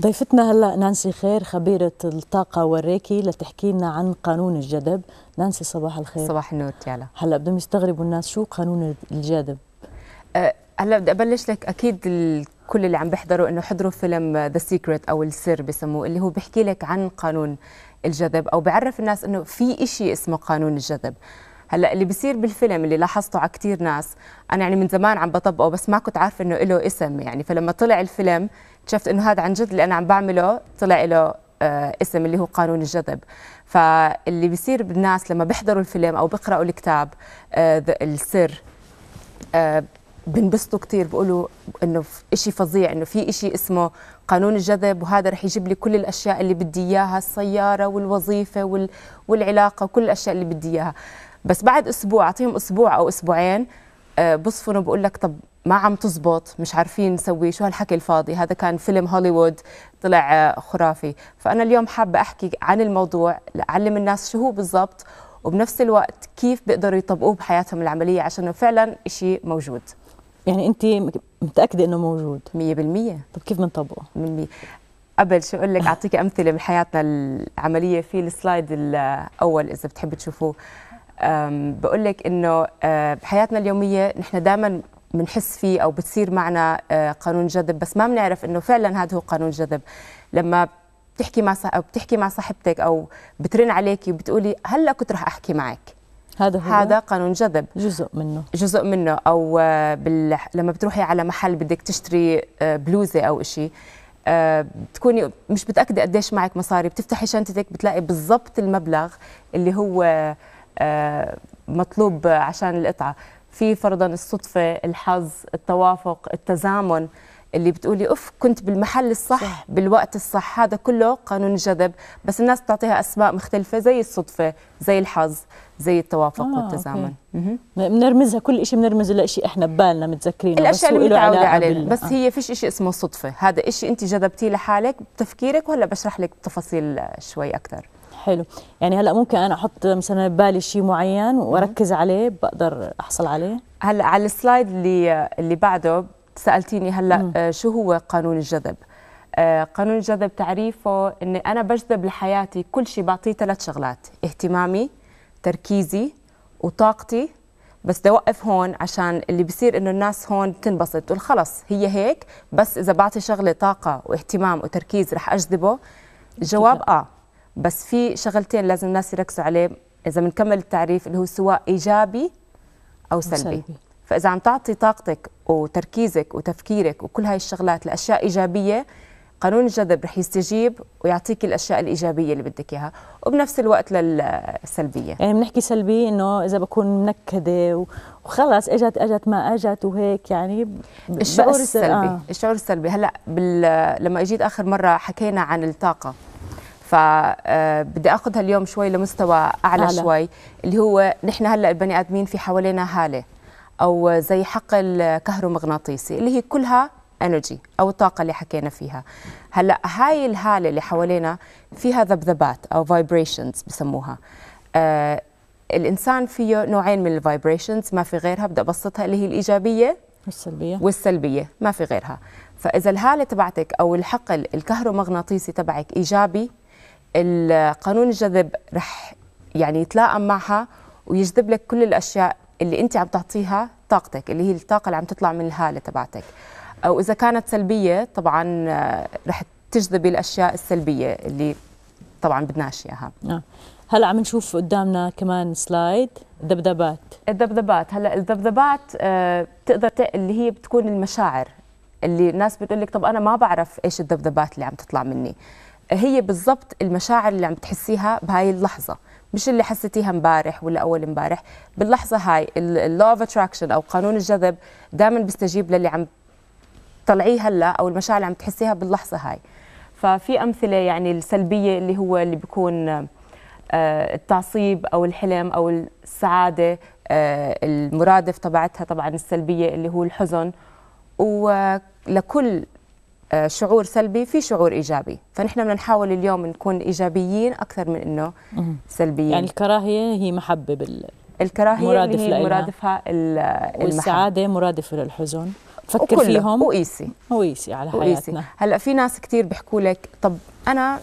ضيفتنا هلا نانسي خير خبيره الطاقه والريكي لتحكي لنا عن قانون الجذب نانسي صباح الخير صباح النور تيالا هلا بدهم يستغربوا الناس شو قانون الجذب أه هلا بدي ابلش لك اكيد كل اللي عم بيحضروا انه حضروا فيلم ذا سيكريت او السر بسموه اللي هو بيحكي لك عن قانون الجذب او بعرف الناس انه في شيء اسمه قانون الجذب هلا اللي بيصير بالفيلم اللي لاحظته على كثير ناس انا يعني من زمان عم بطبقه بس ما كنت عارفه انه له اسم يعني فلما طلع الفيلم اكتشفت انه هذا عن جد اللي انا عم بعمله طلع له آه، اسم اللي هو قانون الجذب فاللي بيصير بالناس لما بيحضروا الفيلم او بيقراوا الكتاب آه، السر آه، بنبسطوا كثير بيقولوا انه شيء فظيع انه في شيء اسمه قانون الجذب وهذا رح يجيب لي كل الاشياء اللي بدي اياها السياره والوظيفه والعلاقه وكل الاشياء اللي بدي اياها بس بعد اسبوع اعطيهم اسبوع او اسبوعين آه، بصفنوا بقول لك طب ما عم تزبط مش عارفين نسوي شو هالحكي الفاضي هذا كان فيلم هوليوود طلع آه، خرافي فانا اليوم حابه احكي عن الموضوع اعلم الناس شو هو بالضبط وبنفس الوقت كيف بيقدروا يطبقوه بحياتهم العمليه عشان فعلا شيء موجود يعني انت متاكده انه موجود 100% طب كيف بنطبقه 100% قبل شو اقول لك اعطيك امثله من حياتنا العمليه في السلايد الاول اذا بتحب تشوفوه بقول لك انه آه، بحياتنا اليوميه نحن دائما بنحس فيه او بتصير معنا آه، قانون جذب بس ما بنعرف انه فعلا هذا هو قانون جذب لما بتحكي مع او بتحكي مع صاحبتك او بترن عليكي وبتقولي هلا كنت رح احكي معك هذا هو هذا قانون جذب جزء منه جزء منه او آه، بال... لما بتروحي على محل بدك تشتري بلوزه او شيء بتكوني مش متاكده قديش معك مصاري بتفتحي شنطتك بتلاقي بالضبط المبلغ اللي هو مطلوب عشان القطعه في فرضا الصدفه الحظ التوافق التزامن اللي بتقولي اف كنت بالمحل الصح صح. بالوقت الصح هذا كله قانون جذب بس الناس بتعطيها اسماء مختلفه زي الصدفه زي الحظ زي التوافق آه والتزامن بنرمزها كل شيء بنرمز لشيء احنا ببالنا متذكرينه الاشياء اللي متعوده عليها بال... بس آه. هي فيش شيء اسمه صدفه هذا شيء انت جذبتيه لحالك بتفكيرك وهلا بشرح لك تفاصيل شوي اكثر حلو يعني هلا ممكن انا احط مثلا ببالي شيء معين واركز عليه بقدر احصل عليه هلا على السلايد اللي اللي بعده سالتيني هلا آه، شو هو قانون الجذب آه، قانون الجذب تعريفه اني انا بجذب لحياتي كل شيء بعطيه ثلاث شغلات اهتمامي تركيزي وطاقتي بس بدي اوقف هون عشان اللي بصير انه الناس هون بتنبسط تقول خلص هي هيك بس اذا بعطي شغله طاقه واهتمام وتركيز رح اجذبه الجواب اه بس في شغلتين لازم الناس يركزوا عليه اذا بنكمل التعريف اللي هو سواء ايجابي او سلبي, سلبي. فاذا عم تعطي طاقتك وتركيزك وتفكيرك وكل هاي الشغلات لاشياء ايجابيه قانون الجذب رح يستجيب ويعطيك الاشياء الايجابيه اللي بدك اياها وبنفس الوقت للسلبيه يعني بنحكي سلبي انه اذا بكون منكده وخلص اجت اجت ما اجت وهيك يعني الشعور السلبي آه. الشعور السلبي هلا بال... لما اجيت اخر مره حكينا عن الطاقه فبدي آه، اخذها اليوم شوي لمستوى اعلى, أعلى. شوي اللي هو نحن هلا البني ادمين في حوالينا هاله او زي حقل كهرومغناطيسي اللي هي كلها انرجي او الطاقه اللي حكينا فيها هلا هاي الهاله اللي حوالينا فيها ذبذبات او فايبريشنز بسموها آه الانسان فيه نوعين من الفايبريشنز ما في غيرها بدي ابسطها اللي هي الايجابيه والسلبيه والسلبيه ما في غيرها فاذا الهاله تبعتك او الحقل الكهرومغناطيسي تبعك ايجابي القانون الجذب رح يعني يتلائم معها ويجذب لك كل الاشياء اللي انت عم تعطيها طاقتك اللي هي الطاقه اللي عم تطلع من الهاله تبعتك او اذا كانت سلبيه طبعا آه، رح تجذبي الاشياء السلبيه اللي طبعا بدناش اياها آه. هلا عم نشوف قدامنا كمان سلايد دبدبات الدبدبات هلا الدبدبات آه، بتقدر اللي هي بتكون المشاعر اللي الناس بتقول لك طب انا ما بعرف ايش الدبدبات اللي عم تطلع مني هي بالضبط المشاعر اللي عم تحسيها بهاي اللحظه مش اللي حسيتيها امبارح ولا اول امبارح باللحظه هاي اللو اوف اتراكشن او قانون الجذب دائما بيستجيب للي عم تطلعيه هلا او المشاعر اللي عم تحسيها باللحظه هاي ففي امثله يعني السلبيه اللي هو اللي بيكون آه، التعصيب او الحلم او السعاده آه، المرادف تبعتها طبعا السلبيه اللي هو الحزن ولكل آه، شعور سلبي في شعور ايجابي فنحن بدنا نحاول اليوم نكون ايجابيين اكثر من انه سلبيين يعني الكراهيه هي محبه بال الكراهيه مرادف هي مرادفها المحبه والسعاده مرادفه للحزن فكر وكله. فيهم وقيسي وقيسي على حياتنا وقيسي. هلا في ناس كثير بيحكوا لك طب انا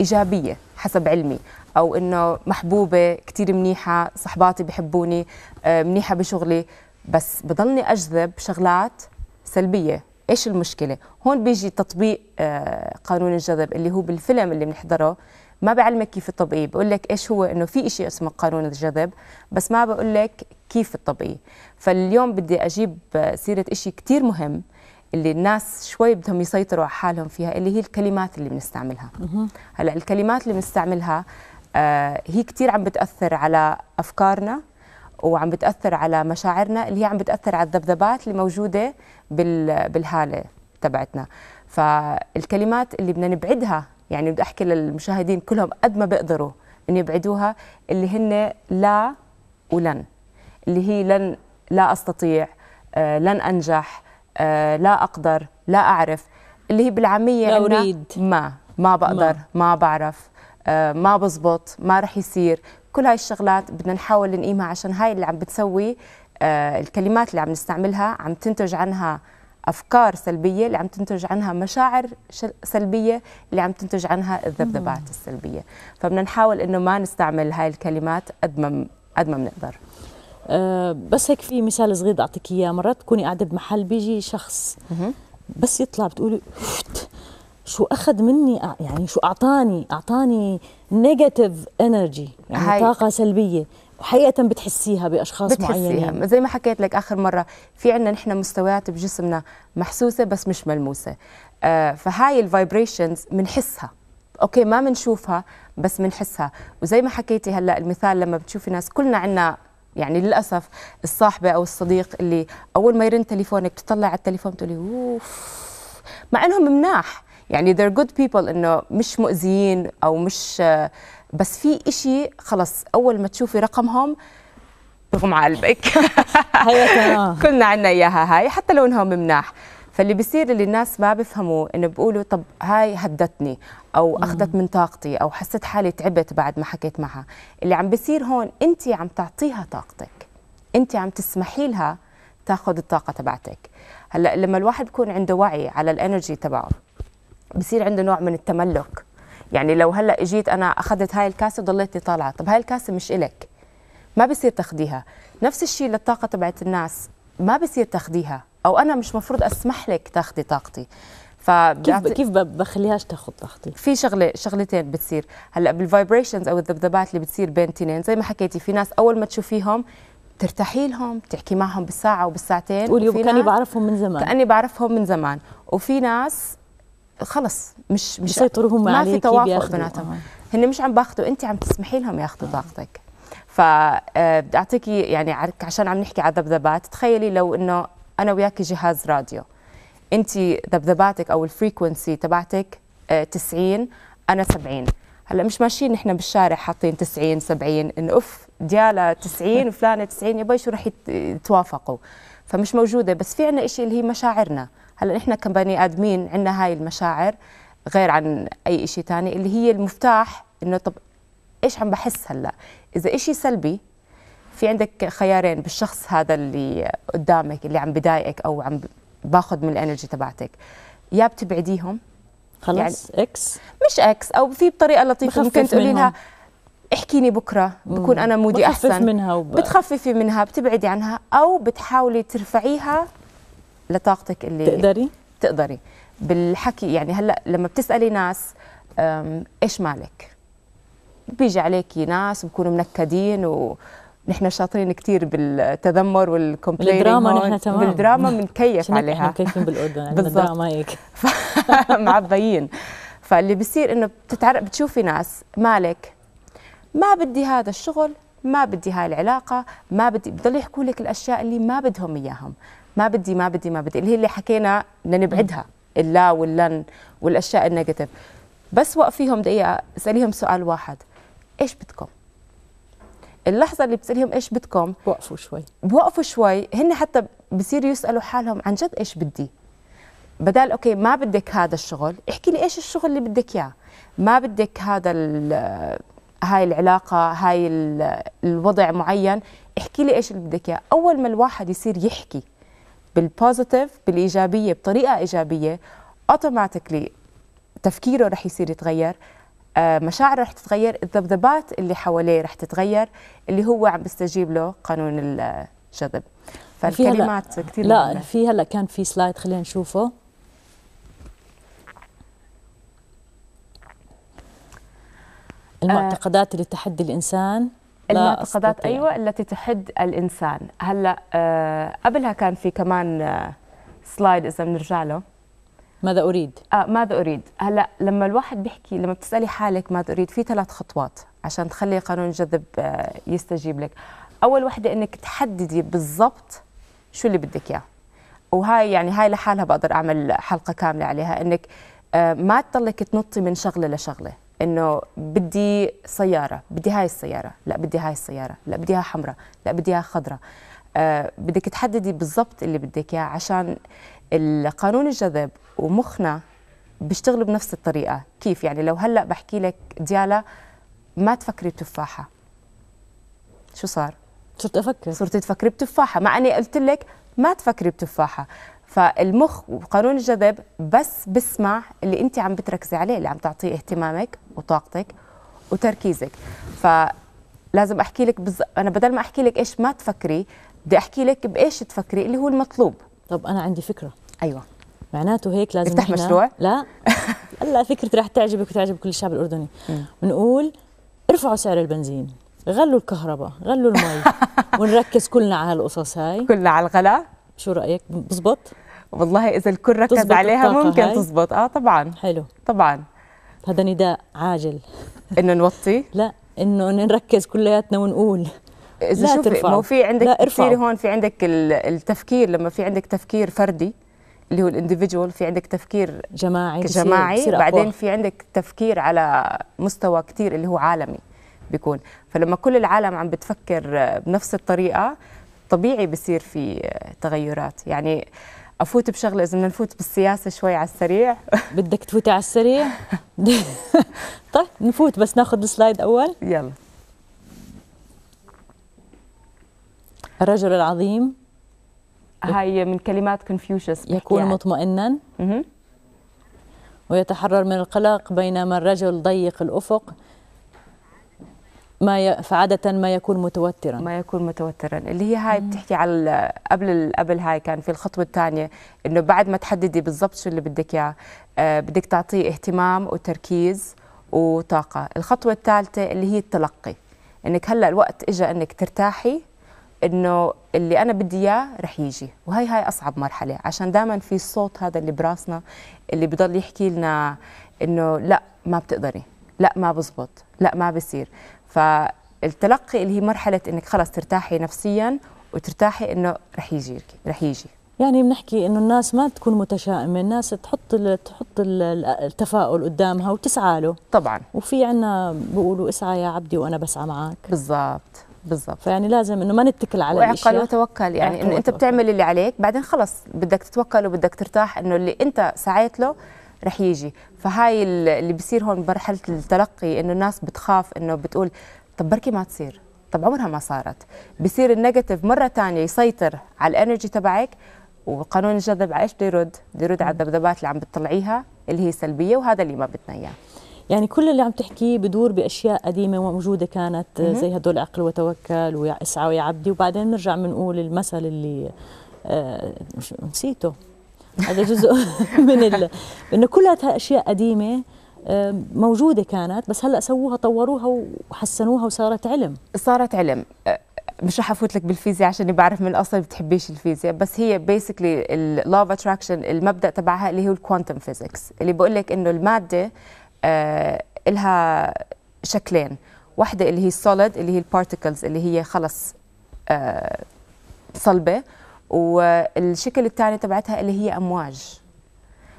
ايجابيه حسب علمي او انه محبوبه كثير منيحه صحباتي بحبوني آه، منيحه بشغلي بس بضلني اجذب شغلات سلبيه ايش المشكله هون بيجي تطبيق آه، قانون الجذب اللي هو بالفيلم اللي بنحضره ما بعلمك كيف تطبقيه بقول لك ايش هو انه في شيء اسمه قانون الجذب بس ما بقول لك كيف تطبقيه فاليوم بدي اجيب آه، سيره شيء كثير مهم اللي الناس شوي بدهم يسيطروا على حالهم فيها اللي هي الكلمات اللي بنستعملها هلا الكلمات اللي بنستعملها آه، هي كثير عم بتاثر على افكارنا وعم بتاثر على مشاعرنا اللي هي عم بتاثر على الذبذبات اللي موجوده بالهاله تبعتنا فالكلمات اللي بدنا نبعدها يعني بدي احكي للمشاهدين كلهم قد ما بيقدروا ان يبعدوها اللي هن لا ولن اللي هي لن لا استطيع آه لن انجح آه لا اقدر لا اعرف اللي هي بالعاميه لا اريد ما ما بقدر ما, ما بعرف آه ما بزبط ما رح يصير كل هاي الشغلات بدنا نحاول نقيمها عشان هاي اللي عم بتسوي آه، الكلمات اللي عم نستعملها عم تنتج عنها افكار سلبيه اللي عم تنتج عنها مشاعر سلبيه اللي عم تنتج عنها الذبذبات السلبيه فبدنا نحاول انه ما نستعمل هاي الكلمات قد ما قد ما بنقدر أه بس هيك في مثال صغير بدي اعطيك اياه مرات تكوني قاعده بمحل بيجي شخص بس يطلع بتقولي شو اخذ مني يعني شو اعطاني اعطاني نيجاتيف انرجي يعني هاي. طاقه سلبيه حقيقة بتحسيها بأشخاص بتحسيها. معينين زي ما حكيت لك آخر مرة في عندنا نحن مستويات بجسمنا محسوسة بس مش ملموسة آه فهاي الفايبريشنز بنحسها أوكي ما بنشوفها بس بنحسها وزي ما حكيتي هلأ المثال لما بتشوفي ناس كلنا عندنا يعني للأسف الصاحبة أو الصديق اللي أول ما يرن تليفونك بتطلع على التليفون بتقولي أوف مع أنهم مناح يعني they're good people انه مش مؤذيين او مش بس في إشي خلص اول ما تشوفي رقمهم بغم على قلبك كلنا عنا اياها هاي حتى لو انهم مناح فاللي بيصير اللي الناس ما بفهموا انه بيقولوا طب هاي هدتني او اخذت من طاقتي او حسيت حالي تعبت بعد ما حكيت معها اللي عم بيصير هون انت عم تعطيها طاقتك انت عم تسمحي لها تاخذ الطاقه تبعتك هلا لما الواحد يكون عنده وعي على الانرجي تبعه بصير عنده نوع من التملك يعني لو هلا اجيت انا اخذت هاي الكاسه وضليتني طالعه طب هاي الكاسه مش إلك ما بصير تاخديها نفس الشيء للطاقه تبعت الناس ما بصير تاخديها او انا مش مفروض اسمح لك تاخدي طاقتي ف كيف كيف بخليهاش تاخذ طاقتي في شغله شغلتين بتصير هلا بالفايبريشنز او الذبذبات اللي بتصير بين تنين زي ما حكيتي في ناس اول ما تشوفيهم ترتاحي لهم تحكي معهم بالساعه وبالساعتين تقولي كاني بعرفهم من زمان كاني بعرفهم من زمان وفي ناس خلص مش مش يسيطروا هم ما في توافق بيناتهم آه. هن مش عم باخذوا انت عم تسمحي لهم ياخذوا ضاقتك فبدي آه، اعطيكي يعني عشان عم نحكي على ذبذبات تخيلي لو انه انا وياكي جهاز راديو انت ذبذباتك او الفريكونسي تبعتك 90 آه، انا 70 هلا مش ماشيين نحن بالشارع حاطين 90 70 انه اوف ديالا 90 وفلانه 90 يا باي شو رح يتوافقوا فمش موجوده بس في عندنا شيء اللي هي مشاعرنا هلا نحن كبني ادمين عندنا هاي المشاعر غير عن اي شيء ثاني اللي هي المفتاح انه طب ايش عم بحس هلا اذا شيء سلبي في عندك خيارين بالشخص هذا اللي قدامك اللي عم بضايقك او عم باخذ من الانرجي تبعتك يا بتبعديهم خلص يعني اكس مش اكس او في بطريقه لطيفه ممكن تقولي لها احكيني بكره بكون انا مودي احسن منها وب... بتخففي منها بتبعدي عنها او بتحاولي ترفعيها لطاقتك اللي تقدري تقدري بالحكي يعني هلا لما بتسالي ناس ايش مالك بيجي عليكي ناس بكونوا منكدين و نحن شاطرين كثير بالتذمر والكومبلين بالدراما نحن تمام بالدراما بنكيف عليها نحن بالاردن عندنا دراما هيك معبيين فاللي بصير انه بتتعرف بتشوفي ناس مالك ما بدي هذا الشغل ما بدي هاي العلاقه ما بدي بضل يحكوا لك الاشياء اللي ما بدهم اياهم ما بدي ما بدي ما بدي اللي هي اللي حكينا بدنا نبعدها اللا واللن والاشياء النيجاتيف بس وقفيهم دقيقه اساليهم سؤال واحد ايش بدكم اللحظه اللي بتساليهم ايش بدكم بوقفوا شوي بوقفوا شوي هن حتى بصيروا يسالوا حالهم عن جد ايش بدي بدال اوكي ما بدك هذا الشغل احكي لي ايش الشغل اللي بدك اياه ما بدك هذا هاي العلاقه هاي الوضع معين احكي لي ايش اللي بدك اياه اول ما الواحد يصير يحكي بالبوزيتيف بالايجابيه بطريقه ايجابيه اوتوماتيكلي تفكيره رح يصير يتغير آه، مشاعره رح تتغير الذبذبات اللي حواليه رح تتغير اللي هو عم بيستجيب له قانون الجذب فالكلمات كثير لا مهمة. في هلا كان في سلايد خلينا نشوفه آه، المعتقدات آه اللي تحدي الانسان المعتقدات ايوه التي تحد الانسان هلا آه قبلها كان في كمان آه سلايد اذا بنرجع له ماذا اريد آه ماذا اريد هلا لما الواحد بيحكي لما بتسالي حالك ماذا اريد في ثلاث خطوات عشان تخلي قانون الجذب آه يستجيب لك اول وحده انك تحددي بالضبط شو اللي بدك اياه وهاي يعني هاي لحالها بقدر اعمل حلقه كامله عليها انك آه ما تضلك تنطي من شغله لشغله انه بدي سياره بدي هاي السياره لا بدي هاي السياره لا بدي اياها حمراء لا بدي اياها خضراء أه بدك تحددي بالضبط اللي بدك اياه عشان القانون الجذب ومخنا بيشتغلوا بنفس الطريقه كيف يعني لو هلا بحكي لك ديالا ما تفكري بتفاحه شو صار صرت افكر صرت تفكري بتفاحه مع اني قلت لك ما تفكري بتفاحه فالمخ وقانون الجذب بس بسمع اللي انت عم بتركزي عليه اللي عم تعطيه اهتمامك وطاقتك وتركيزك فلازم احكي لك بز... انا بدل ما احكي لك ايش ما تفكري بدي احكي لك بايش تفكري اللي هو المطلوب طب انا عندي فكره ايوه معناته هيك لازم نفتح مشروع لا هلا فكرتي رح تعجبك وتعجب كل الشعب الاردني بنقول ارفعوا سعر البنزين غلوا الكهرباء غلوا المي ونركز كلنا على هالقصص هاي كلنا على الغلاء شو رايك بزبط والله اذا الكل ركز عليها ممكن تزبط اه طبعا حلو طبعا هذا نداء عاجل انه نوطي لا انه نركز كلياتنا ونقول اذا لا شوفي ما في عندك كثير هون في عندك التفكير لما في عندك تفكير فردي اللي هو الانديفيدوال في عندك تفكير جماعي جماعي بعدين في عندك تفكير على مستوى كثير اللي هو عالمي بيكون فلما كل العالم عم بتفكر بنفس الطريقه طبيعي بصير في تغيرات يعني افوت بشغله اذا بدنا نفوت بالسياسه شوي على السريع بدك تفوتي على السريع طيب نفوت بس ناخذ السلايد اول يلا الرجل العظيم هاي من كلمات كونفوشيوس يكون يعني. مطمئنا ويتحرر من القلق بينما الرجل ضيق الافق ما ي... فعادة ما يكون متوترا ما يكون متوترا اللي هي هاي بتحكي على قبل قبل هاي كان في الخطوة الثانية انه بعد ما تحددي بالضبط شو اللي بدك اياه آه، بدك تعطيه اهتمام وتركيز وطاقة الخطوة الثالثة اللي هي التلقي انك هلا الوقت اجى انك ترتاحي انه اللي انا بدي اياه رح يجي وهي هاي اصعب مرحله عشان دائما في الصوت هذا اللي براسنا اللي بضل يحكي لنا انه لا ما بتقدري لا ما بزبط لا ما بصير فالتلقي اللي هي مرحله انك خلص ترتاحي نفسيا وترتاحي انه رح يجي رح يجي يعني بنحكي انه الناس ما تكون متشائمه الناس تحط تحط التفاؤل قدامها وتسعى له طبعا وفي عنا بيقولوا اسعى يا عبدي وانا بسعى معك بالضبط بالضبط فيعني لازم انه ما نتكل على الاشياء واعقل وتوكل يعني انه انت بتعمل اللي عليك بعدين خلص بدك تتوكل وبدك ترتاح انه اللي انت سعيت له رح يجي فهاي اللي بصير هون بمرحله التلقي انه الناس بتخاف انه بتقول طب بركي ما تصير طب عمرها ما صارت بصير النيجاتيف مره ثانيه يسيطر على الانرجي تبعك وقانون الجذب على ايش بده يرد؟ بده يرد على الذبذبات اللي عم بتطلعيها اللي هي سلبيه وهذا اللي ما بدنا اياه يعني كل اللي عم تحكيه بدور باشياء قديمه وموجوده كانت زي هدول عقل وتوكل واسعى ويا عبدي وبعدين بنرجع بنقول المثل اللي آه، نسيته هذا جزء من ال... انه كلها اشياء قديمه موجوده كانت بس هلا سووها طوروها وحسنوها وصارت علم صارت علم مش رح افوت لك بالفيزياء عشان بعرف من الاصل بتحبيش الفيزياء بس هي بيسكلي اللو اوف اتراكشن المبدا تبعها اللي هو الكوانتم فيزيكس اللي بقول لك انه الماده آه لها شكلين واحده اللي هي السوليد اللي هي البارتيكلز اللي هي خلص آه صلبه والشكل الثاني تبعتها اللي هي امواج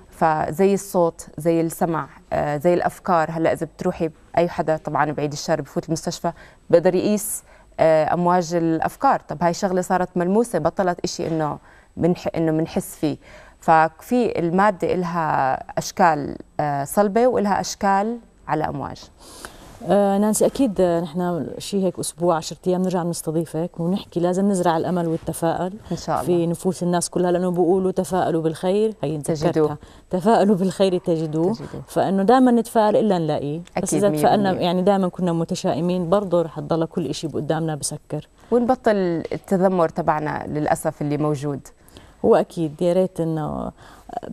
فزي الصوت زي السمع آه، زي الافكار هلا اذا بتروحي اي حدا طبعا بعيد الشر بفوت المستشفى بقدر يقيس آه، امواج الافكار طب هاي شغله صارت ملموسه بطلت شيء انه منح انه بنحس فيه ففي الماده لها اشكال آه، صلبه وإلها اشكال على امواج آه، نانسي اكيد آه، نحن شيء هيك اسبوع 10 ايام نرجع بنستضيفك ونحكي لازم نزرع الامل والتفاؤل ان شاء الله في نفوس الناس كلها لانه بيقولوا تفاؤلوا بالخير هي تجدوه تفاؤلوا بالخير تجدوه فانه دائما نتفائل الا نلاقيه بس اذا تفائلنا يعني دائما كنا متشائمين برضه رح تضل كل شيء قدامنا بسكر ونبطل التذمر تبعنا للاسف اللي موجود هو اكيد يا ريت انه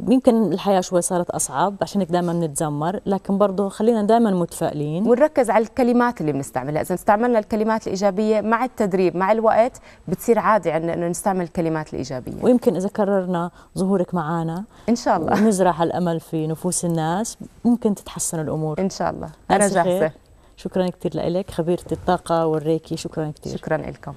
يمكن الحياه شوي صارت اصعب عشان هيك دائما بنتذمر لكن برضه خلينا دائما متفائلين ونركز على الكلمات اللي بنستعملها اذا استعملنا الكلمات الايجابيه مع التدريب مع الوقت بتصير عادي عندنا انه نستعمل الكلمات الايجابيه ويمكن اذا كررنا ظهورك معنا ان شاء الله ونزرع الامل في نفوس الناس ممكن تتحسن الامور ان شاء الله انا جاهزه شكرا كثير لك خبيره الطاقه والريكي شكرا كثير شكرا لكم